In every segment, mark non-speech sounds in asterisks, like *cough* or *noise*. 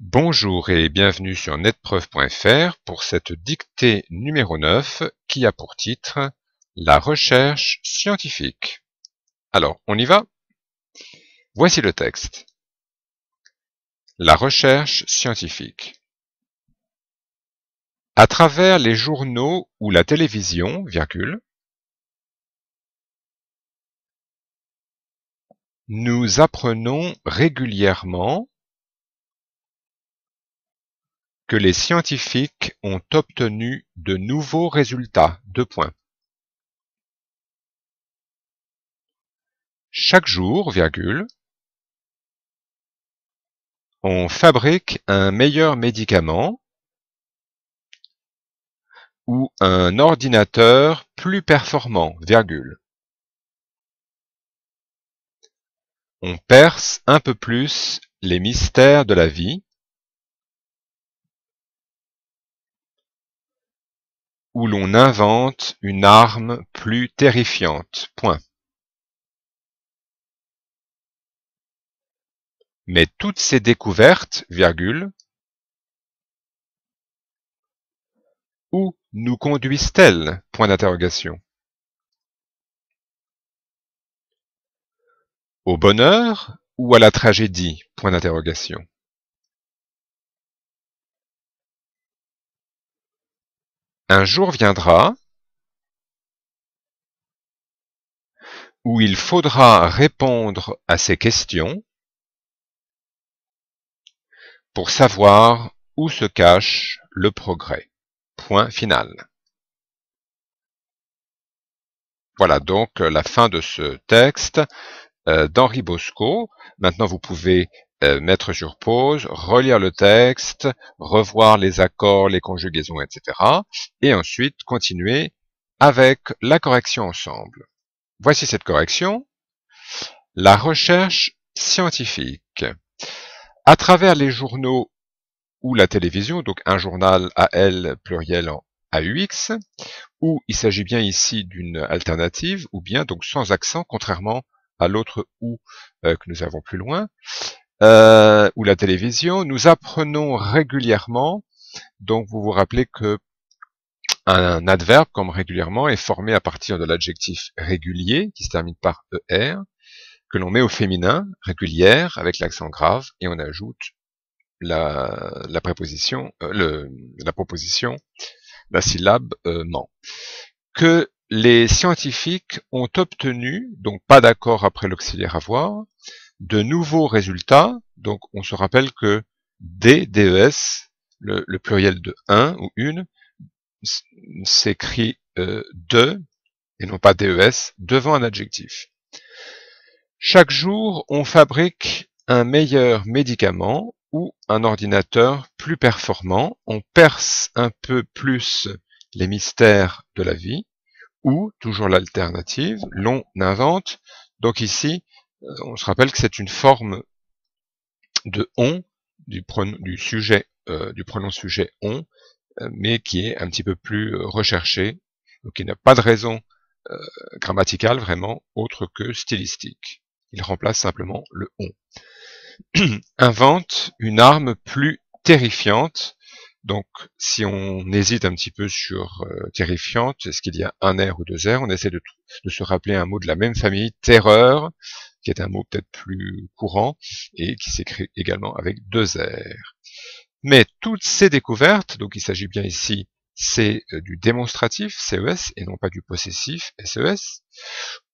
Bonjour et bienvenue sur netpreuve.fr pour cette dictée numéro 9 qui a pour titre La recherche scientifique. Alors, on y va Voici le texte. La recherche scientifique. À travers les journaux ou la télévision, virgule, nous apprenons régulièrement que les scientifiques ont obtenu de nouveaux résultats. points. Chaque jour, virgule, on fabrique un meilleur médicament ou un ordinateur plus performant, virgule. On perce un peu plus les mystères de la vie où l'on invente une arme plus terrifiante. point. Mais toutes ces découvertes, virgule, où nous conduisent-elles Point d'interrogation. Au bonheur ou à la tragédie Point d'interrogation. Un jour viendra où il faudra répondre à ces questions pour savoir où se cache le progrès. Point final. Voilà donc euh, la fin de ce texte euh, d'Henri Bosco. Maintenant, vous pouvez euh, mettre sur pause, relire le texte, revoir les accords, les conjugaisons, etc. Et ensuite continuer avec la correction ensemble. Voici cette correction. La recherche scientifique. À travers les journaux ou la télévision, donc un journal à L pluriel en AUX, où il s'agit bien ici d'une alternative, ou bien donc sans accent, contrairement à l'autre ou euh, que nous avons plus loin, euh, ou la télévision, nous apprenons régulièrement. Donc vous vous rappelez que un adverbe comme régulièrement est formé à partir de l'adjectif régulier qui se termine par er que l'on met au féminin régulière avec l'accent grave et on ajoute la, la préposition euh, la proposition la syllabe euh, ment que les scientifiques ont obtenu donc pas d'accord après l'auxiliaire avoir de nouveaux résultats. Donc on se rappelle que des DES, le, pluriel de 1 ou une, s'écrit euh, de, et non pas DES, devant un adjectif. Chaque jour, on fabrique un meilleur médicament ou un ordinateur plus performant. On perce un peu plus les mystères de la vie ou, toujours l'alternative, l'on invente. Donc ici, euh, on se rappelle que c'est une forme de on du, du sujet euh, du pronom sujet on, euh, mais qui est un petit peu plus recherché, donc qui n'a pas de raison grammaticale vraiment autre que stylistique. Il remplace simplement le on. *clears throat* Invente une arme plus terrifiante donc, si on hésite un petit peu sur euh, terrifiante, est-ce qu'il y a un R ou deux R On essaie de, se rappeler un mot de la même famille, terreur, qui est un mot peut-être plus courant et qui s'écrit également avec deux R. Mais toutes ces découvertes, donc il s'agit bien ici, c'est euh, du démonstratif, CES, et non pas du possessif, SES. E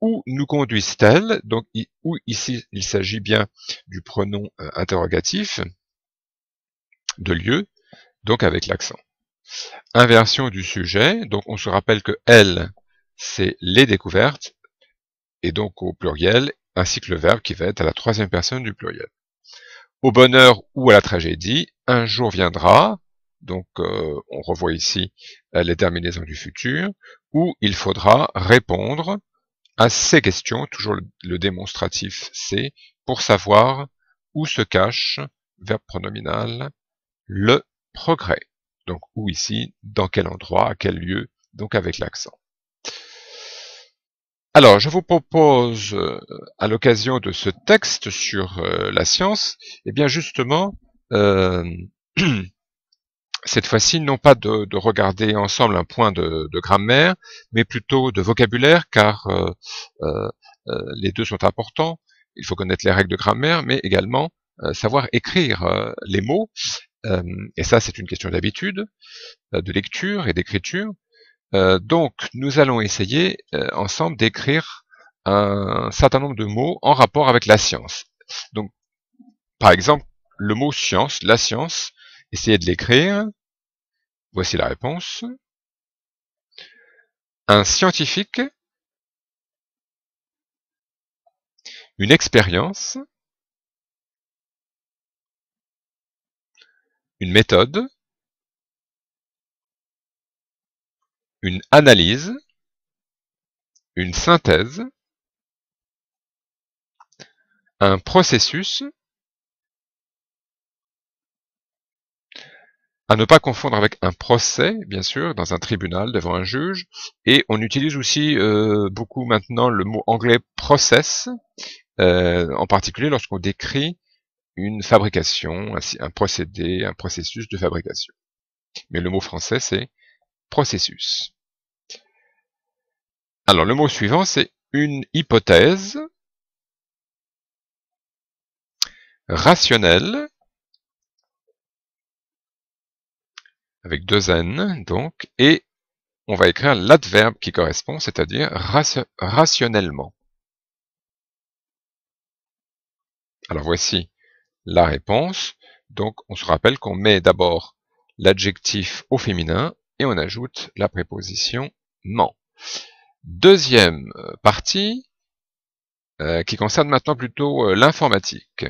où nous conduisent-elles Donc, où ici, il s'agit bien du pronom euh, interrogatif, de lieu, donc avec l'accent. Inversion du sujet, donc on se rappelle que elle » c'est les découvertes, et donc au pluriel, ainsi que le verbe qui va être à la troisième personne du pluriel. Au bonheur ou à la tragédie, un jour viendra, donc euh, on revoit ici euh, les terminaisons du futur, où il faudra répondre à ces questions, toujours le, le démonstratif C, pour savoir où se cache, verbe pronominal, le progrès. Donc où ici, dans quel endroit, à quel lieu, donc avec l'accent. Alors, je vous propose, euh, à l'occasion de ce texte sur euh, la science, et eh bien justement, euh, *clears throat* cette fois-ci, non pas de, regarder ensemble un point de, grammaire, mais plutôt de vocabulaire, car les deux sont importants. Il faut connaître les règles de grammaire, mais également savoir écrire les mots et ça, c'est une question d'habitude, de lecture et d'écriture. donc, nous allons essayer ensemble d'écrire un certain nombre de mots en rapport avec la science. Donc, par exemple, le mot science, la science, essayez de l'écrire. Voici la réponse. Un scientifique, une expérience, une méthode, une analyse, une synthèse, un processus, à ne pas confondre avec un procès, bien sûr, dans un tribunal, devant un juge, et on utilise aussi euh, beaucoup maintenant le mot anglais process, euh, en particulier lorsqu'on décrit une fabrication, un, un procédé, un processus de fabrication. Mais le mot français, c'est processus. Alors, le mot suivant, c'est une hypothèse rationnelle, avec deux N, donc, et on va écrire l'adverbe qui correspond, c'est-à-dire rationnellement. Alors voici la réponse. Donc on se rappelle qu'on met d'abord l'adjectif au féminin et on ajoute la préposition ment. Deuxième euh, partie euh, qui concerne maintenant plutôt euh, l'informatique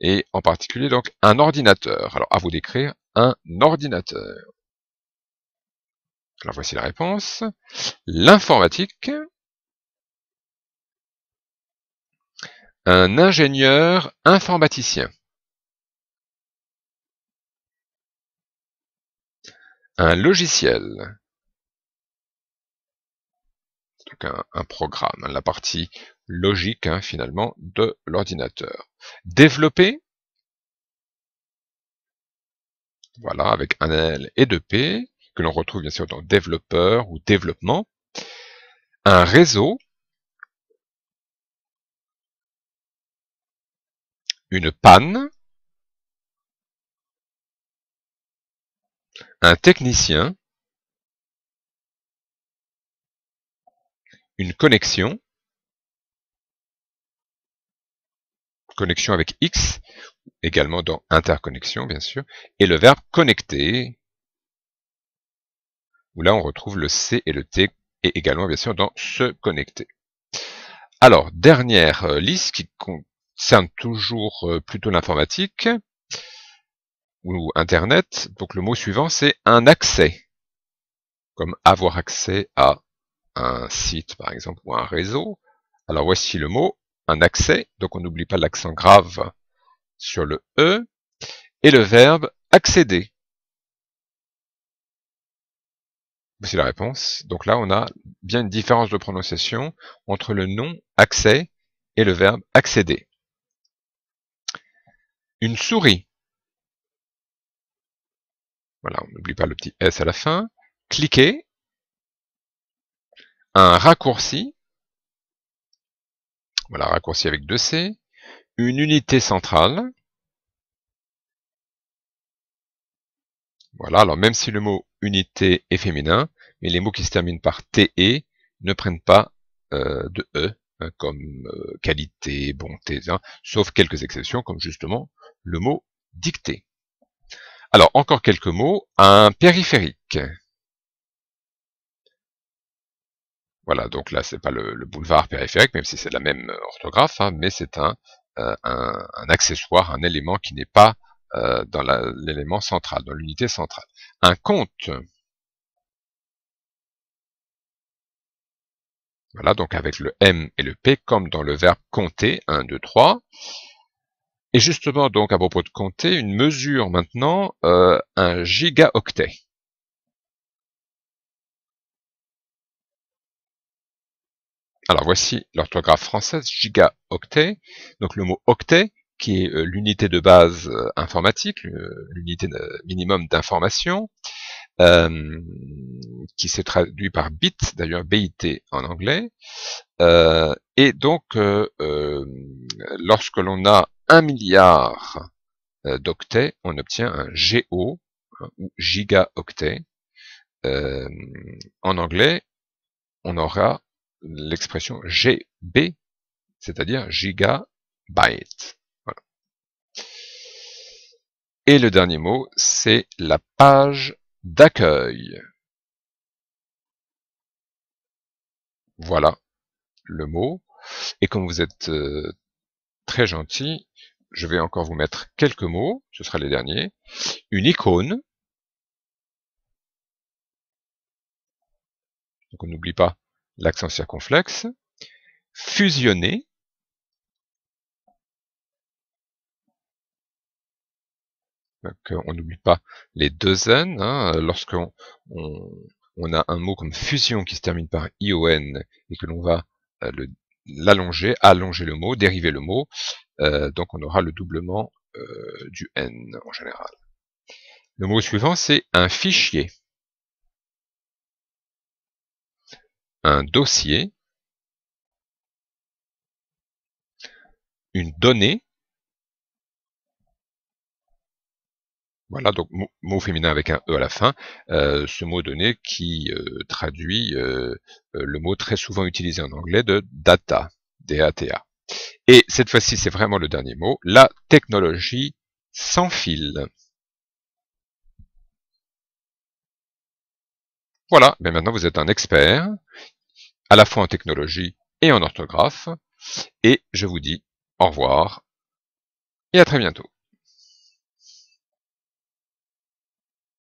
et en particulier donc un ordinateur. Alors à vous d'écrire un ordinateur. Alors voici la réponse. L'informatique Un ingénieur informaticien. Un logiciel. un, programme, la partie logique hein, finalement de l'ordinateur. Développer. Voilà, avec un L et deux P, que l'on retrouve bien sûr dans développeur ou développement. Un réseau. une panne, un technicien, une connexion, connexion avec X, également dans interconnexion bien sûr, et le verbe connecter, où là on retrouve le C et le T, et également bien sûr dans se connecter. Alors, dernière euh, liste qui, c'est toujours euh, plutôt l'informatique ou Internet. Donc le mot suivant, c'est un accès, comme avoir accès à un site par exemple ou un réseau. Alors voici le mot, un accès, donc on n'oublie pas l'accent grave sur le E, et le verbe accéder. Voici la réponse. Donc là, on a bien une différence de prononciation entre le nom accès et le verbe accéder. Une souris. Voilà, on n'oublie pas le petit S à la fin. Cliquez. Un raccourci. Voilà, raccourci avec deux C. Une unité centrale. Voilà, alors même si le mot unité est féminin, mais les mots qui se terminent par TE ne prennent pas euh, de E, hein, comme euh, qualité, bonté, sauf quelques exceptions, comme justement le mot dicté. Alors, encore quelques mots. Un périphérique. Voilà, donc là, c'est pas le, boulevard périphérique, même si c'est la même orthographe, hein, mais c'est euh, un, accessoire, un élément qui n'est pas euh, dans l'élément central, dans l'unité centrale. Un compte. Voilà, donc avec le M et le P, comme dans le verbe compter, 1, 2, 3. Et justement, donc à propos de compter, une mesure maintenant, euh, un gigaoctet. Alors voici l'orthographe française, gigaoctet. Donc le mot octet, qui est euh, l'unité de base euh, informatique, l'unité minimum d'information, qui s'est traduit par bit, d'ailleurs BIT en anglais. et donc, lorsque l'on a 1 milliard euh, d'octets, on obtient un GO hein, ou gigaoctet. Euh, en anglais, on aura l'expression GB, c'est-à-dire gigabyte. Voilà. Et le dernier mot, c'est la page d'accueil. Voilà le mot. Et comme vous êtes euh, très gentil, je vais encore vous mettre quelques mots, ce sera les derniers, une icône, donc on n'oublie pas l'accent circonflexe, fusionner, on n'oublie pas les deux N, hein, lorsqu'on on, a un mot comme fusion qui se termine par ION et que l'on va euh, l'allonger, allonger le mot, dériver le mot, euh, donc on aura le doublement euh, du n en général. Le mot suivant, c'est un fichier. Un dossier. Une donnée. Voilà, donc mot, féminin avec un E à la fin, euh, ce mot donné qui traduit le mot très souvent utilisé en anglais de data, D-A-T-A. Et cette fois-ci, c'est vraiment le dernier mot, la technologie sans fil. Voilà, mais ben maintenant vous êtes un expert, à la fois en technologie et en orthographe, et je vous dis au revoir et à très bientôt.